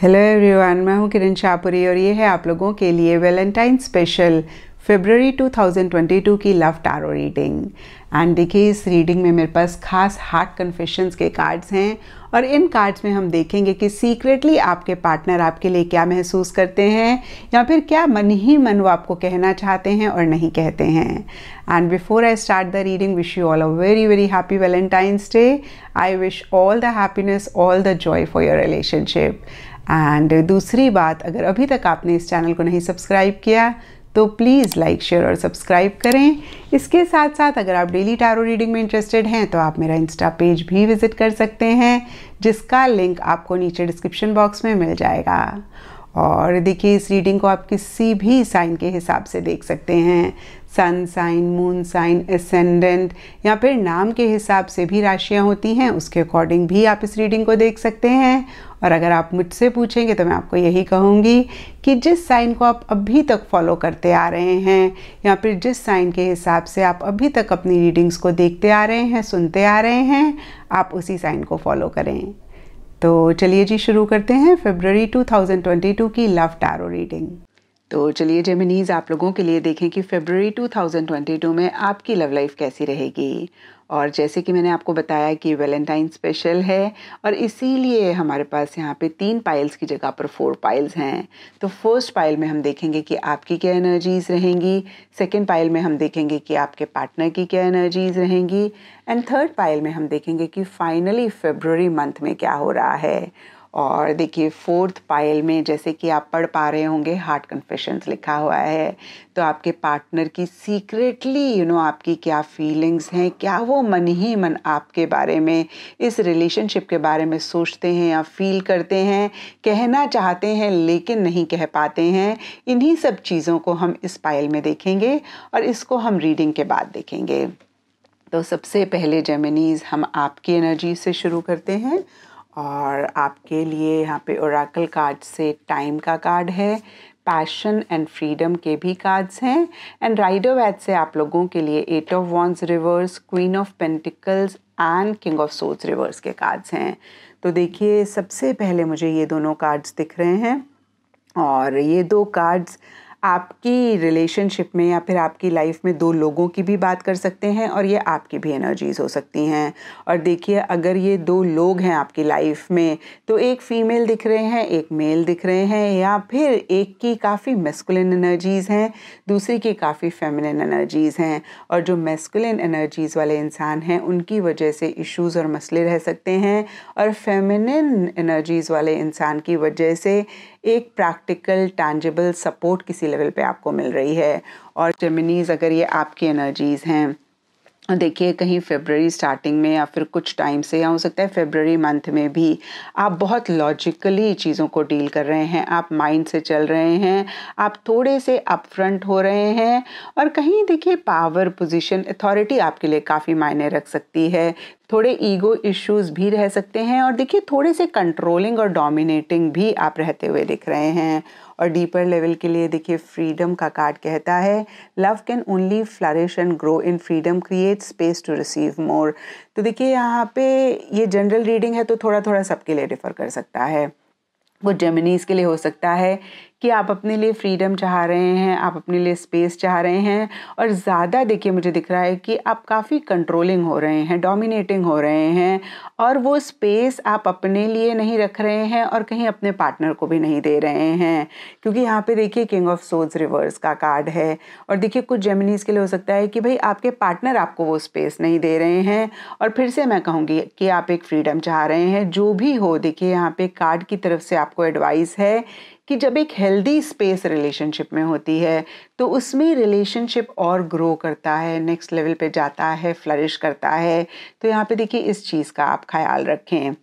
hello everyone मैं हूं किरण शाहपुरी और ये है आप लोगों के लिए वैलेंटाइन स्पेशल फेबररी 2022 की लव टारो रीडिंग एंड देखिए इस रीडिंग में मेरे पास खास हार्ट कन्फेशंस के कार्ड्स हैं और इन कार्ड्स में हम देखेंगे कि सीक्रेटली आपके पार्टनर आपके लिए क्या महसूस करते हैं या फिर क्या मन ही मन वो आपको कहना चाहते हैं और नहीं कहते हैं and before I start the reading wish you all a very very happy Valentine's day I wish all the happiness all the joy for your relationship and दूसरी बात अगर अभी तक आपने इस चैनल को नहीं सब्सक्राइब किया तो प्लीज़ लाइक शेयर और सब्सक्राइब करें इसके साथ साथ अगर आप डेली टैरो रीडिंग में इंटरेस्टेड हैं तो आप मेरा इंस्टा पेज भी विज़िट कर सकते हैं जिसका लिंक आपको नीचे डिस्क्रिप्शन बॉक्स में मिल जाएगा और देखिए इस रीडिंग को आप किसी भी साइन के हिसाब से देख सकते हैं sun sign moon sign ascendant या फिर नाम के हिसाब से भी राशियाँ होती हैं उसके अकॉर्डिंग भी आप इस रीडिंग को देख सकते हैं और अगर आप मुझसे पूछेंगे तो मैं आपको यही कहूँगी कि जिस साइन को आप अभी तक फॉलो करते आ रहे हैं या फिर जिस साइन के हिसाब से आप अभी तक अपनी रीडिंग्स को देखते आ रहे हैं सुनते आ रहे हैं आप उसी साइन को फॉलो करें तो चलिए जी शुरू करते हैं फेबररी 2022 की लव टैरो रीडिंग तो चलिए जेमिनीज आप लोगों के लिए देखें कि फेबररी 2022 में आपकी लव लाइफ कैसी रहेगी और जैसे कि मैंने आपको बताया कि वैलेंटाइन स्पेशल है और इसीलिए हमारे पास यहाँ पे तीन पाइल्स की जगह पर फोर पाइल्स हैं तो फर्स्ट पाइल में हम देखेंगे कि आपकी क्या एनर्जीज रहेंगी सेकेंड पाइल में हम देखेंगे कि आपके पार्टनर की क्या एनर्जीज रहेंगी एंड थर्ड पाइल में हम देखेंगे कि फाइनली फेबररी मंथ में क्या हो रहा है और देखिए फोर्थ पायल में जैसे कि आप पढ़ पा रहे होंगे हार्ट कन्फेशंस लिखा हुआ है तो आपके पार्टनर की सीक्रेटली यू नो आपकी क्या फीलिंग्स हैं क्या वो मन ही मन आपके बारे में इस रिलेशनशिप के बारे में सोचते हैं या फील करते हैं कहना चाहते हैं लेकिन नहीं कह पाते हैं इन्हीं सब चीज़ों को हम इस पायल में देखेंगे और इसको हम रीडिंग के बाद देखेंगे तो सबसे पहले जेमिनीज हम आपकी एनर्जी से शुरू करते हैं और आपके लिए यहाँ पे ओराकल कार्ड से टाइम का कार्ड है पैशन एंड फ्रीडम के भी कार्ड्स हैं एंड राइडर वैद से आप लोगों के लिए eight of wands reverse queen of pentacles and king of सोच रिवर्स के कार्ड्स हैं तो देखिए सबसे पहले मुझे ये दोनों कार्ड्स दिख रहे हैं और ये दो कार्ड्स आपकी रिलेशनशिप में या फिर आपकी लाइफ में दो लोगों की भी बात कर सकते हैं और ये आपकी भी एनर्जीज़ हो सकती हैं और देखिए अगर ये दो लोग हैं आपकी लाइफ में तो एक फ़ीमेल दिख रहे हैं एक मेल दिख रहे हैं या फिर एक की काफ़ी मेस्कुलिन एनर्जीज़ हैं दूसरी की काफ़ी फेमिनिन एनर्जीज़ हैं और जो मेस्कुलिन एनर्जीज़ वाले इंसान हैं उनकी वजह से इश्यूज़ और मसले रह सकते हैं और फेमिनिन एनर्जीज़ वाले इंसान की वजह से एक प्रैक्टिकल टैंजेबल सपोर्ट किसी लेवल पे आपको मिल रही है और जेमिनीज अगर ये आपकी एनर्जीज़ हैं देखिए कहीं फेबररी स्टार्टिंग में या फिर कुछ टाइम से या हो सकता है फेबररी मंथ में भी आप बहुत लॉजिकली चीज़ों को डील कर रहे हैं आप माइंड से चल रहे हैं आप थोड़े से अपफ्रंट हो रहे हैं और कहीं देखिए पावर पोजीशन अथॉरिटी आपके लिए काफ़ी मायने रख सकती है थोड़े ईगो इश्यूज भी रह सकते हैं और देखिए थोड़े से कंट्रोलिंग और डोमिनेटिंग भी आप रहते हुए दिख रहे हैं और डीपर लेवल के लिए देखिए फ्रीडम का कार्ड कहता है love can only flourish and grow in freedom create space to receive more तो देखिए यहाँ पे ये जनरल रीडिंग है तो थोड़ा थोड़ा सबके लिए डिफ़र कर सकता है वो जर्मनीज के लिए हो सकता है कि आप अपने लिए फ्रीडम चाह रहे हैं आप अपने लिए स्पेस चाह रहे हैं और ज़्यादा देखिए मुझे दिख रहा है कि आप काफ़ी कंट्रोलिंग हो रहे हैं डोमिनेटिंग हो रहे हैं और वो स्पेस आप अपने लिए नहीं रख रहे हैं और कहीं अपने पार्टनर को भी नहीं दे रहे हैं क्योंकि यहाँ पे देखिए किंग ऑफ सोज रिवर्स का कार्ड है और देखिए कुछ जेमिनीज के लिए हो सकता है कि भाई आपके पार्टनर आपको वो स्पेस नहीं दे रहे हैं और फिर से मैं कहूँगी कि आप एक फ्रीडम चाह रहे हैं जो भी हो देखिए यहाँ पे कार्ड की तरफ से आपको एडवाइस है कि जब एक हेल्दी स्पेस रिलेशनशिप में होती है तो उसमें रिलेशनशिप और ग्रो करता है नेक्स्ट लेवल पे जाता है फ्लरिश करता है तो यहाँ पे देखिए इस चीज़ का आप ख्याल रखें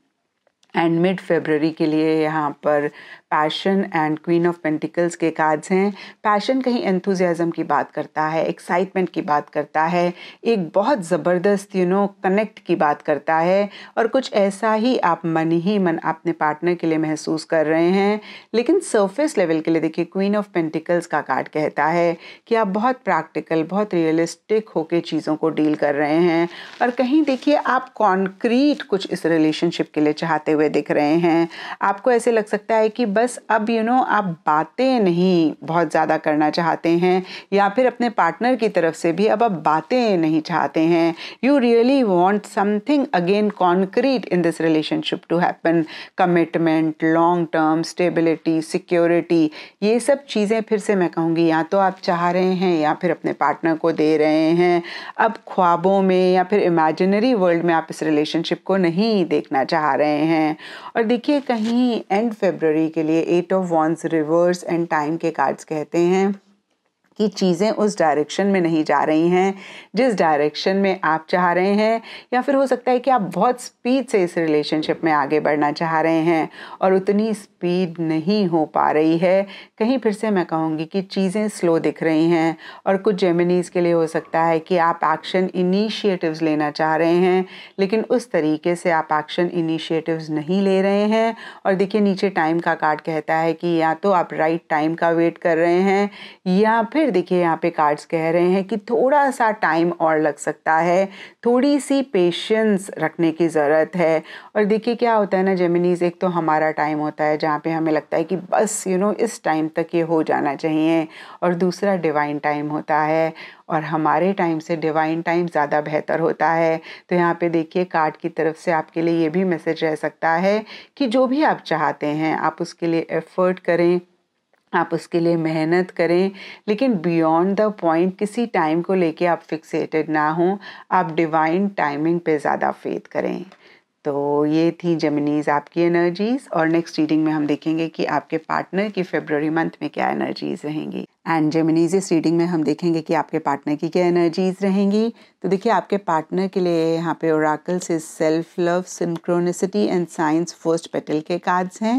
एंड मिड फेबररी के लिए यहाँ पर passion and queen of pentacles के कार्ड्स हैं पैशन कहीं एंथुजियाज़म की बात करता है एक्साइटमेंट की बात करता है एक बहुत ज़बरदस्त यू नो कनेक्ट की बात करता है और कुछ ऐसा ही आप मन ही मन अपने पार्टनर के लिए महसूस कर रहे हैं लेकिन सरफेस लेवल के लिए देखिए क्वीन ऑफ पेंटिकल्स का कार्ड कहता है कि आप बहुत प्रैक्टिकल बहुत रियलिस्टिक होकर चीज़ों को डील कर रहे हैं और कहीं देखिए आप कॉन्क्रीट कुछ इस रिलेशनशिप के लिए चाहते हुए हुए दिख रहे हैं आपको ऐसे लग सकता है कि बस अब यू you नो know, आप बातें नहीं बहुत ज़्यादा करना चाहते हैं या फिर अपने पार्टनर की तरफ से भी अब आप बातें नहीं चाहते हैं you really want something again concrete in this relationship to happen commitment long term stability security ये सब चीज़ें फिर से मैं कहूँगी या तो आप चाह रहे हैं या फिर अपने पार्टनर को दे रहे हैं अब ख्वाबों में या फिर इमेजिनरी वर्ल्ड में आप इस रिलेशनशिप को नहीं देखना चाह रहे हैं हैं और देखिए कहीं एंड फेबररी के लिए eight of wands reverse and time के कार्ड्स कहते हैं कि चीज़ें उस डायरेक्शन में नहीं जा रही हैं जिस डायरेक्शन में आप चाह रहे हैं या फिर हो सकता है कि आप बहुत स्पीड से इस रिलेशनशिप में आगे बढ़ना चाह रहे हैं और उतनी स्पीड नहीं हो पा रही है कहीं फिर से मैं कहूँगी कि चीज़ें स्लो दिख रही हैं और कुछ जेमिनीज़ के लिए हो सकता है कि आप एक्शन इनिशिएटिव्स लेना चाह रहे हैं लेकिन उस तरीके से आप एक्शन इनिशिएटिव्स नहीं ले रहे हैं और देखिए नीचे टाइम का कार्ड कहता है कि या तो आप राइट टाइम का वेट कर रहे हैं या फिर फिर देखिए यहाँ पे कार्ड्स कह रहे हैं कि थोड़ा सा टाइम और लग सकता है थोड़ी सी पेशेंस रखने की ज़रूरत है और देखिए क्या होता है ना जेमिनीज़ एक तो हमारा टाइम होता है जहाँ पे हमें लगता है कि बस यू you नो know, इस टाइम तक ये हो जाना चाहिए और दूसरा डिवाइन टाइम होता है और हमारे टाइम से डिवाइन टाइम ज़्यादा बेहतर होता है तो यहाँ पे देखिए कार्ड की तरफ से आपके लिए ये भी मैसेज रह सकता है कि जो भी आप चाहते हैं आप उसके लिए एफ़र्ट करें आप उसके लिए मेहनत करें लेकिन बियॉन्ड द पॉइंट किसी टाइम को लेके आप फिक्सेटेड ना हों आप डिवाइन टाइमिंग पे ज़्यादा फेथ करें तो ये थी जमिनीज आपकी एनर्जीज और नेक्स्ट रीडिंग में हम देखेंगे कि आपके पार्टनर की फेब्रवरी मंथ में क्या एनर्जीज रहेंगी एंड जमनीज इस रीडिंग में हम देखेंगे कि आपके पार्टनर की क्या एनर्जीज रहेंगी तो देखिए आपके पार्टनर के लिए यहाँ पे oracles is self love synchronicity and signs first petal के कार्ड्स हैं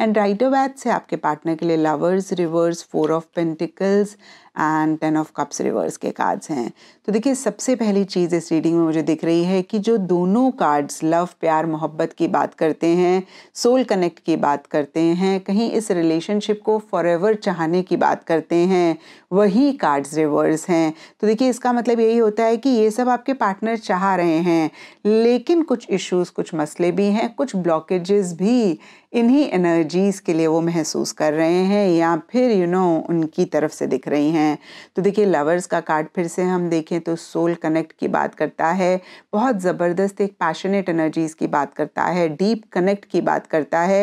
एंड राइडोवैथ से आपके पार्टनर के लिए lovers reverse four of pentacles and ten of cups reverse के कार्ड्स हैं तो देखिए सबसे पहली चीज़ इस रीडिंग में मुझे दिख रही है कि जो दोनों कार्ड्स लव प्यार मोहब्बत की बात करते हैं सोल कनेक्ट की बात करते हैं कहीं इस रिलेशनशिप को फॉर चाहने की बात करते हैं वही कार्ड्स रिवर्स हैं तो देखिए इसका मतलब यही होता है कि ये सब आपके पार्टनर चाह रहे हैं लेकिन कुछ इश्यूज कुछ मसले भी हैं कुछ ब्लॉकेजेस भी इन्हीं एनर्जीज़ के लिए वो महसूस कर रहे हैं या फिर यू you नो know, उनकी तरफ से दिख रही हैं हैं तो देखिए लवर्स का कार्ड फिर से हम देखें तो सोल कनेक्ट की बात करता है बहुत ज़बरदस्त एक पैशनेट एनर्जीज़ की बात करता है डीप कनेक्ट की बात करता है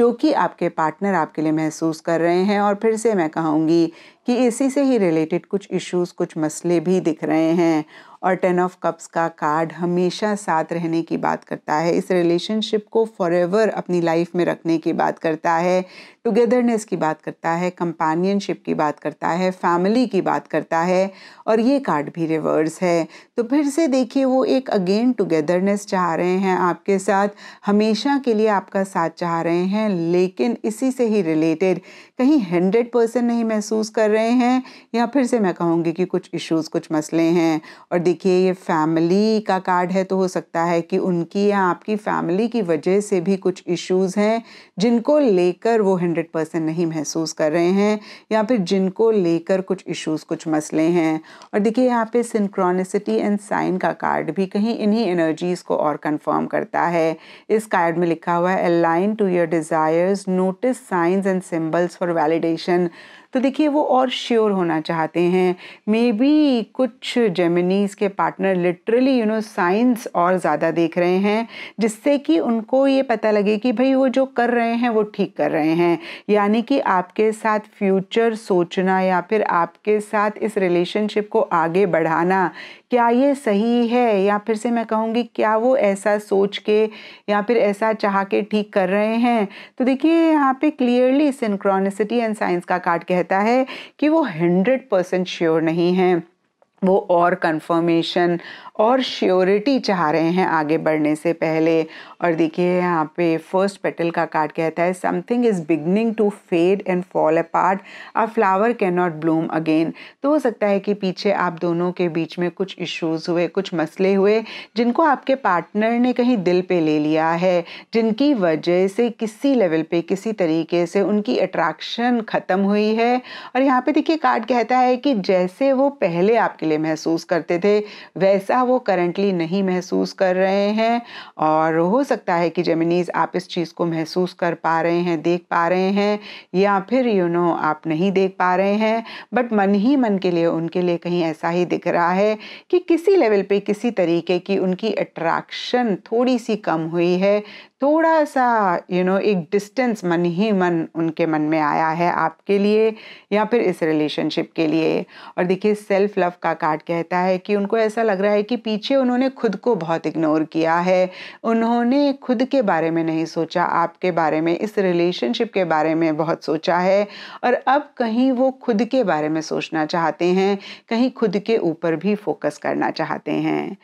जो कि आपके पार्टनर आपके लिए महसूस कर रहे हैं और फिर से मैं कहूँगी कि इसी से ही रिलेटेड कुछ इश्यूज कुछ मसले भी दिख रहे हैं और टेन ऑफ कप्स का कार्ड हमेशा साथ रहने की बात करता है इस रिलेशनशिप को फॉर अपनी लाइफ में रखने की बात करता है टुगेदरनेस की बात करता है कंपेनियनशिप की बात करता है फैमिली की बात करता है और ये कार्ड भी रिवर्स है तो फिर से देखिए वो एक अगेन टुगेदरनेस चाह रहे हैं आपके साथ हमेशा के लिए आपका साथ चाह रहे हैं लेकिन इसी से ही रिलेटेड कहीं हंड्रेड परसेंट नहीं महसूस कर रहे हैं या फिर से मैं कहूँगी कि कुछ इश्यूज़ कुछ मसले हैं और देखिए ये फैमिली का कार्ड है तो हो सकता है कि उनकी या आपकी फैमिली की वजह से भी कुछ इश्यूज हैं जिनको लेकर वो हंड्रेड परसेंट नहीं महसूस कर रहे हैं या फिर जिनको लेकर कुछ इश्यूज कुछ मसले हैं और देखिए यहाँ पे सिंक्रॉनिसिटी एंड साइन का कार्ड भी कहीं इन्हीं एनर्जीज़ को और कंफर्म करता है इस कार्ड में लिखा हुआ है align to your desires notice signs and symbols for validation तो देखिए वो और श्योर होना चाहते हैं मे बी कुछ जेमिनीज के partner literally you know signs और ज़्यादा देख रहे हैं जिससे कि उनको ये पता लगे कि भाई वो जो कर रहे हैं वो ठीक कर रहे हैं यानी कि आपके साथ फ्यूचर सोचना या फिर आपके साथ इस रिलेशनशिप को आगे बढ़ाना क्या ये सही है या फिर से मैं कहूँगी क्या वो ऐसा सोच के या फिर ऐसा चाह के ठीक कर रहे हैं तो देखिए यहाँ पे क्लियरली सिंक्रोनिसिटी एंड साइंस का कार्ड कहता है कि वो हंड्रेड परसेंट श्योर नहीं है वो और कंफर्मेशन और श्योरिटी चाह रहे हैं आगे बढ़ने से पहले और देखिए यहाँ पे फर्स्ट पेटल का कार्ड कहता है something is beginning to fade and fall apart a flower can not bloom again तो हो सकता है कि पीछे आप दोनों के बीच में कुछ इश्यूज़ हुए कुछ मसले हुए जिनको आपके पार्टनर ने कहीं दिल पे ले लिया है जिनकी वजह से किसी लेवल पे किसी तरीके से उनकी अट्रैक्शन ख़त्म हुई है और यहाँ पे देखिए कार्ड कहता है कि जैसे वो पहले आपके लिए महसूस करते थे वैसा वो करंटली नहीं महसूस कर रहे हैं और हो सकता है कि जेमिनीज आप इस चीज़ को महसूस कर पा रहे हैं देख पा रहे हैं या फिर यू you नो know, आप नहीं देख पा रहे हैं बट मन ही मन के लिए उनके लिए कहीं ऐसा ही दिख रहा है कि किसी लेवल पे किसी तरीके की उनकी अट्रैक्शन थोड़ी सी कम हुई है थोड़ा सा यू नो एक डिस्टेंस मन ही मन उनके मन में आया है आपके लिए या फिर इस रिलेशनशिप के लिए और देखिए सेल्फ लव का कार्ड कहता है कि उनको ऐसा लग रहा है कि पीछे उन्होंने खुद को बहुत इग्नोर किया है उन्होंने खुद के बारे में नहीं सोचा आपके बारे में इस रिलेशनशिप के बारे में बहुत सोचा है और अब कहीं वो खुद के बारे में सोचना चाहते हैं कहीं खुद के ऊपर भी फोकस करना चाहते हैं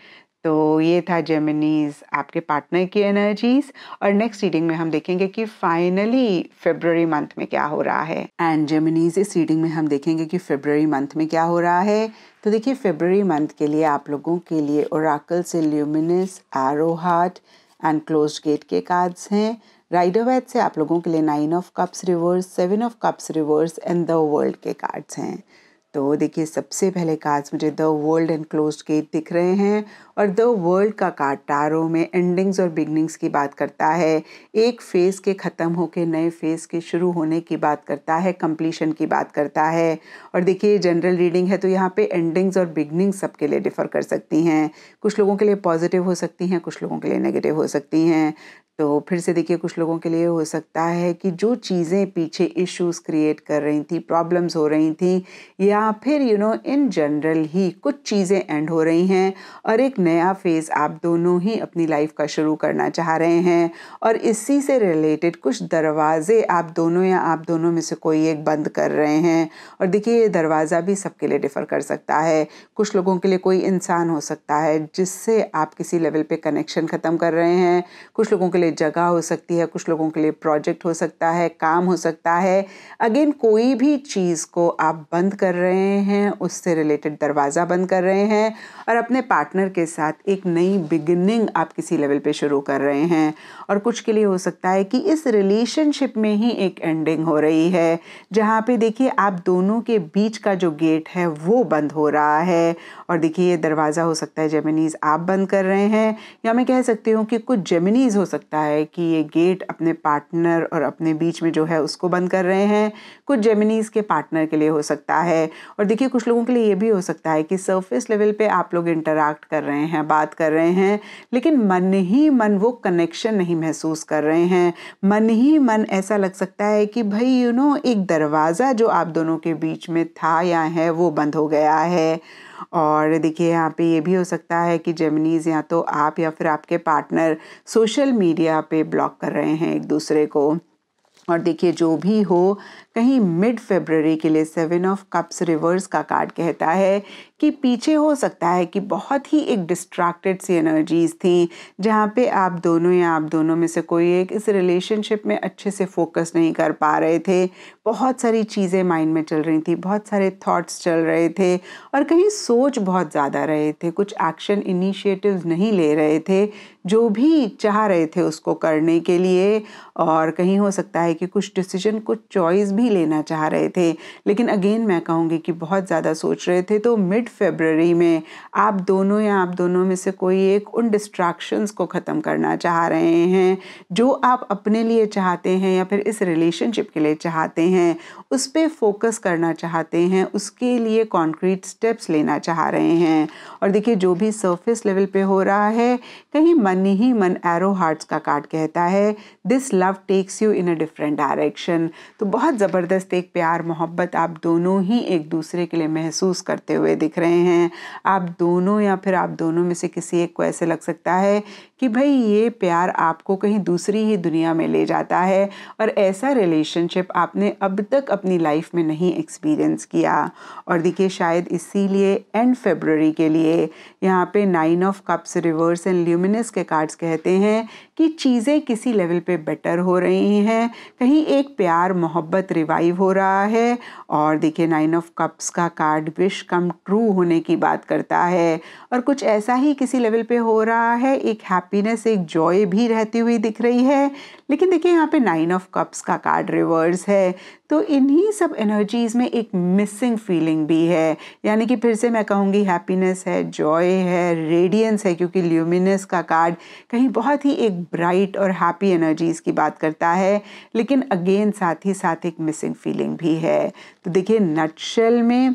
तो ये था जेमिनीज आपके पार्टनर की एनर्जीज और नेक्स्ट रीडिंग में हम देखेंगे कि फाइनली फेब्रवरी मंथ में क्या हो रहा है एंड जेमिनीज इस रीडिंग में हम देखेंगे कि फेब्रवरी मंथ में क्या हो रहा है तो देखिए फेब्रवरी मंथ के लिए आप लोगों के लिए ओराकल से luminous arrow heart and close gate के कार्ड्स हैं राइडोवैद से आप लोगों के लिए nine of cups reverse seven of cups reverse and the world के कार्ड्स हैं तो देखिए सबसे पहले कार्ड्स मुझे the world and close gate दिख रहे हैं और द वर्ल्ड का कार्ड टारो में एंडिंग्स और बिगनिंग्स की बात करता है एक फेज़ के ख़त्म होकर नए फेज़ के शुरू होने की बात करता है कंप्लीशन की बात करता है और देखिए जनरल रीडिंग है तो यहाँ पे एंडिंग्स और बिगनिंग्स सबके लिए डिफ़र कर सकती हैं कुछ लोगों के लिए पॉजिटिव हो सकती हैं कुछ लोगों के लिए नेगेटिव हो सकती हैं तो फिर से देखिए कुछ लोगों के लिए हो सकता है कि जो चीज़ें पीछे इश्यूज क्रिएट कर रही थी प्रॉब्लम्स हो रही थी या फिर यू नो इन जनरल ही कुछ चीज़ें एंड हो रही हैं और एक नया फेज़ आप दोनों ही अपनी लाइफ का शुरू करना चाह रहे हैं और इसी से रिलेटेड कुछ दरवाज़े आप दोनों या आप दोनों में से कोई एक बंद कर रहे हैं और देखिए ये दरवाज़ा भी सबके लिए डिफ़र कर सकता है कुछ लोगों के लिए कोई इंसान हो सकता है जिससे आप किसी लेवल पर कनेक्शन ख़त्म कर रहे हैं कुछ लोगों के लिए जगह हो सकती है कुछ लोगों के लिए प्रोजेक्ट हो सकता है काम हो सकता है अगेन कोई भी चीज़ को आप बंद कर रहे हैं उससे रिलेटेड दरवाज़ा बंद कर रहे हैं और अपने पार्टनर के साथ एक नई बिगिनिंग आप किसी लेवल पे शुरू कर रहे हैं और कुछ के लिए हो सकता है कि इस रिलेशनशिप में ही एक एंडिंग हो रही है जहाँ पे देखिए आप दोनों के बीच का जो गेट है वो बंद हो रहा है और देखिए ये दरवाज़ा हो सकता है जेमिनीज़ आप बंद कर रहे हैं या मैं कह सकती हूँ कि कुछ जेमिनीज़ हो सकता है कि ये गेट अपने पार्टनर और अपने बीच में जो है उसको बंद कर रहे हैं कुछ जेमिनीज़ के पार्टनर के लिए हो सकता है और देखिए कुछ लोगों के लिए ये भी हो सकता है कि सर्फेस लेवल पर आप लोग इंटरेक्ट कर रहे हैं बात कर रहे हैं लेकिन मन ही मन वो कनेक्शन नहीं महसूस कर रहे हैं मन ही मन ऐसा लग सकता है कि भाई यू you नो know, एक दरवाज़ा जो आप दोनों के बीच में था या है वो बंद हो गया है और देखिए यहाँ पे ये भी हो सकता है कि जेमनीज या तो आप या फिर आपके पार्टनर सोशल मीडिया पे ब्लॉक कर रहे हैं एक दूसरे को और देखिए जो भी हो कहीं मिड फेबररी के लिए सेवन ऑफ कप्स रिवर्स का कार्ड कहता है कि पीछे हो सकता है कि बहुत ही एक डिस्ट्रैक्टेड सी एनर्जीज थी जहाँ पे आप दोनों या आप दोनों में से कोई एक इस रिलेशनशिप में अच्छे से फोकस नहीं कर पा रहे थे बहुत सारी चीज़ें माइंड में चल रही थी बहुत सारे थॉट्स चल रहे थे और कहीं सोच बहुत ज़्यादा रहे थे कुछ एक्शन इनिशिएटिव नहीं ले रहे थे जो भी चाह रहे थे उसको करने के लिए और कहीं हो सकता है कि कुछ डिसीजन कुछ चॉइस भी लेना चाह रहे थे लेकिन अगेन मैं कहूँगी कि बहुत ज़्यादा सोच रहे थे तो मिड मिड फेबररी में आप दोनों या आप दोनों में से कोई एक उन डिस्ट्रैक्शंस को ख़त्म करना चाह रहे हैं जो आप अपने लिए चाहते हैं या फिर इस रिलेशनशिप के लिए चाहते हैं उस पर फोकस करना चाहते हैं उसके लिए कॉन्क्रीट स्टेप्स लेना चाह रहे हैं और देखिए जो भी सरफेस लेवल पे हो रहा है कहीं मन ही मन एरो हार्ट्स का कार्ड कहता है this love takes you in a different direction तो बहुत ज़बरदस्त एक प्यार मोहब्बत आप दोनों ही एक दूसरे के लिए महसूस करते हुए दिख देख रहे हैं आप दोनों या फिर आप दोनों में से किसी एक को ऐसे लग सकता है कि भाई ये प्यार आपको कहीं दूसरी ही दुनिया में ले जाता है और ऐसा रिलेशनशिप आपने अब तक अपनी लाइफ में नहीं एक्सपीरियंस किया और देखिए शायद इसीलिए एंड फेबररी के लिए यहाँ पे nine of cups reverse and luminous के कार्ड्स कहते हैं कि चीज़ें किसी लेवल पे बेटर हो रही हैं कहीं एक प्यार मोहब्बत रिवाइव हो रहा है और देखिए नाइन ऑफ कप्स का कार्ड विश कम ट्रू होने की बात करता है और कुछ ऐसा ही किसी लेवल पे हो रहा है एक हैप्पी हैप्पीनेस एक जॉय भी रहती हुई दिख रही है लेकिन देखिए यहाँ पे नाइन ऑफ कप्स का कार्ड रिवर्स है तो इन्हीं सब एनर्जीज़ में एक मिसिंग फीलिंग भी है यानी कि फिर से मैं कहूँगी हैप्पीनेस है जॉय है रेडियंस है क्योंकि ल्यूमिनस का कार्ड कहीं बहुत ही एक ब्राइट और हैप्पी एनर्जीज़ की बात करता है लेकिन अगेन साथ ही साथ एक मिसिंग फीलिंग भी है तो देखिए नटशेल में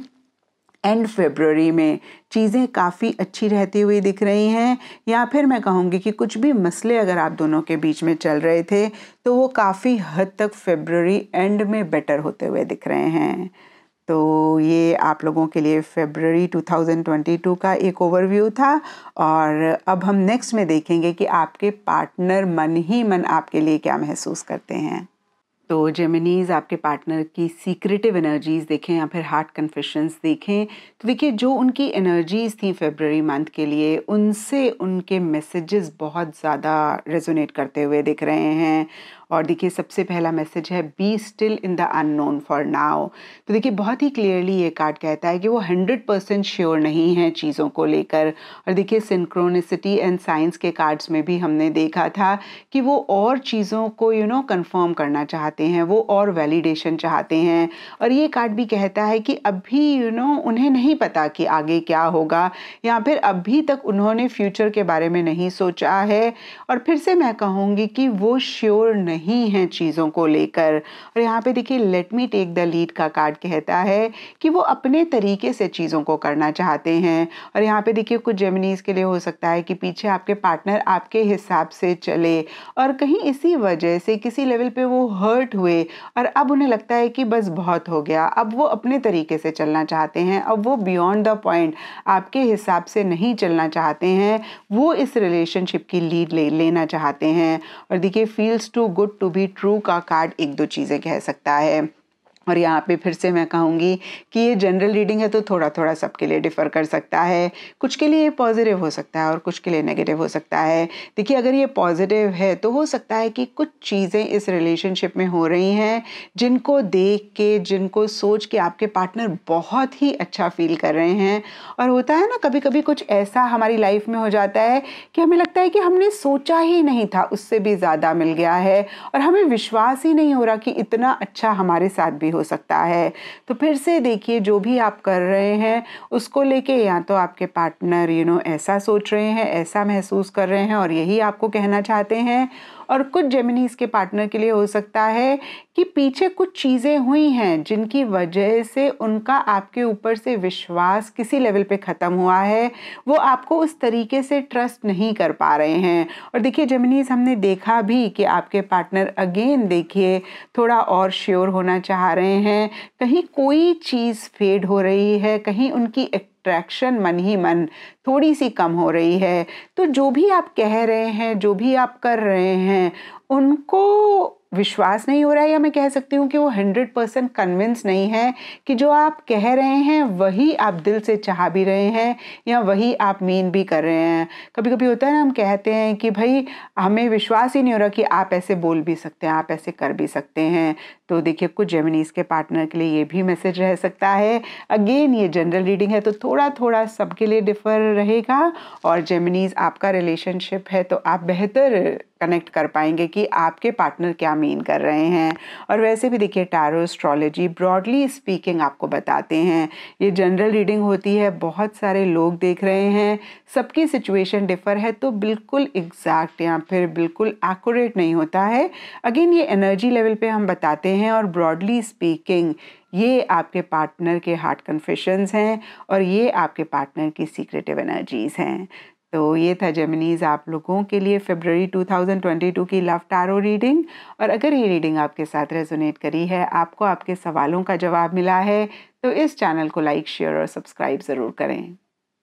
एंड फेबररी में चीज़ें काफ़ी अच्छी रहती हुई दिख रही हैं या फिर मैं कहूँगी कि कुछ भी मसले अगर आप दोनों के बीच में चल रहे थे तो वो काफ़ी हद तक फेबररी एंड में बेटर होते हुए दिख रहे हैं तो ये आप लोगों के लिए फेबररी 2022 का एक ओवरव्यू था और अब हम नेक्स्ट में देखेंगे कि आपके पार्टनर मन ही मन आपके लिए क्या महसूस करते हैं तो जेमिनीज आपके पार्टनर की सीक्रेटिव एनर्जीज देखें या फिर हार्ट कन्फेशंस देखें तो देखिए जो उनकी एनर्जीज थी फेबररी मंथ के लिए उनसे उनके मैसेजेस बहुत ज़्यादा रेजोनेट करते हुए दिख रहे हैं और देखिए सबसे पहला मैसेज है be still in the unknown for now तो देखिए बहुत ही क्लियरली ये कार्ड कहता है कि वो हंड्रेड परसेंट श्योर नहीं है चीज़ों को लेकर और देखिए सिंक्रोनिसिटी एंड साइंस के कार्ड्स में भी हमने देखा था कि वो और चीज़ों को यू नो कन्फर्म करना चाहते हैं वो और वैलिडेशन चाहते हैं और ये कार्ड भी कहता है कि अभी यू नो उन्हें नहीं पता कि आगे क्या होगा या फिर अभी तक उन्होंने फ्यूचर के बारे में नहीं सोचा है और फिर से मैं कहूँगी कि वो श्योर नहीं नहीं हैं चीज़ों को लेकर और यहाँ पे देखिए let me take the lead का कार्ड कहता है कि वो अपने तरीके से चीज़ों को करना चाहते हैं और यहाँ पे देखिए कुछ जेमिनीज़ के लिए हो सकता है कि पीछे आपके पार्टनर आपके हिसाब से चले और कहीं इसी वजह से किसी लेवल पे वो हर्ट हुए और अब उन्हें लगता है कि बस बहुत हो गया अब वो अपने तरीके से चलना चाहते हैं अब वो बियॉन्ड द पॉइंट आपके हिसाब से नहीं चलना चाहते हैं वो इस रिलेशनशिप की लीड ले लेना चाहते हैं और देखिए feels too good good to be true का कार्ड एक दो चीज़ें कह सकता है और यहाँ पे फिर से मैं कहूँगी कि ये जनरल रीडिंग है तो थोड़ा थोड़ा सबके लिए डिफ़र कर सकता है कुछ के लिए ये पॉजिटिव हो सकता है और कुछ के लिए नेगेटिव हो सकता है देखिए अगर ये पॉजिटिव है तो हो सकता है कि कुछ चीज़ें इस रिलेशनशिप में हो रही हैं जिनको देख के जिनको सोच के आपके पार्टनर बहुत ही अच्छा फील कर रहे हैं और होता है ना कभी कभी कुछ ऐसा हमारी लाइफ में हो जाता है कि हमें लगता है कि हमने सोचा ही नहीं था उससे भी ज़्यादा मिल गया है और हमें विश्वास ही नहीं हो रहा कि इतना अच्छा हमारे साथ भी हो हो सकता है तो फिर से देखिए जो भी आप कर रहे हैं उसको लेके या तो आपके पार्टनर यू नो ऐसा सोच रहे हैं ऐसा महसूस कर रहे हैं और यही आपको कहना चाहते हैं और कुछ जेमिनीज के पार्टनर के लिए हो सकता है कि पीछे कुछ चीज़ें हुई हैं जिनकी वजह से उनका आपके ऊपर से विश्वास किसी लेवल पे ख़त्म हुआ है वो आपको उस तरीके से ट्रस्ट नहीं कर पा रहे हैं और देखिए जेमिनीज हमने देखा भी कि आपके पार्टनर अगेन देखिए थोड़ा और श्योर होना चाह रहे हैं कहीं कोई चीज़ फेड हो रही है कहीं उनकी अट्रैक्शन मन ही मन थोड़ी सी कम हो रही है तो जो भी आप कह रहे हैं जो भी आप कर रहे हैं उनको विश्वास नहीं हो रहा है या मैं कह सकती हूँ कि वो हंड्रेड परसेंट कन्विंस नहीं है कि जो आप कह रहे हैं वही आप दिल से चाह भी रहे हैं या वही आप मीन भी कर रहे हैं कभी कभी होता है ना हम कहते हैं कि भाई हमें विश्वास ही नहीं हो रहा कि आप ऐसे बोल भी सकते हैं आप ऐसे कर भी सकते हैं तो देखिए कुछ जेमिनीज़ के पार्टनर के लिए ये भी मैसेज रह सकता है अगेन ये जनरल रीडिंग है तो थोड़ा थोड़ा सबके लिए डिफ़र रहेगा और जेमिनीज़ आपका रिलेशनशिप है तो आप बेहतर कनेक्ट कर पाएंगे कि आपके पार्टनर क्या मीन कर रहे हैं और वैसे भी देखिए टैरो एस्ट्रोलॉजी ब्रॉडली स्पीकिंग आपको बताते हैं ये जनरल रीडिंग होती है बहुत सारे लोग देख रहे हैं सबकी सिचुएशन डिफर है तो बिल्कुल एग्जैक्ट या फिर बिल्कुल एक्यूरेट नहीं होता है अगेन ये एनर्जी लेवल पे हम बताते हैं और ब्रॉडली स्पीकिंग ये आपके पार्टनर के हार्ट कन्फेशंस हैं और ये आपके पार्टनर की सीक्रेटिव एनर्जीज़ हैं तो ये था जेमिनीज आप लोगों के लिए फेबररी 2022 की लव टारो रीडिंग और अगर ये रीडिंग आपके साथ रेजोनेट करी है आपको आपके सवालों का जवाब मिला है तो इस चैनल को लाइक शेयर और सब्सक्राइब ज़रूर करें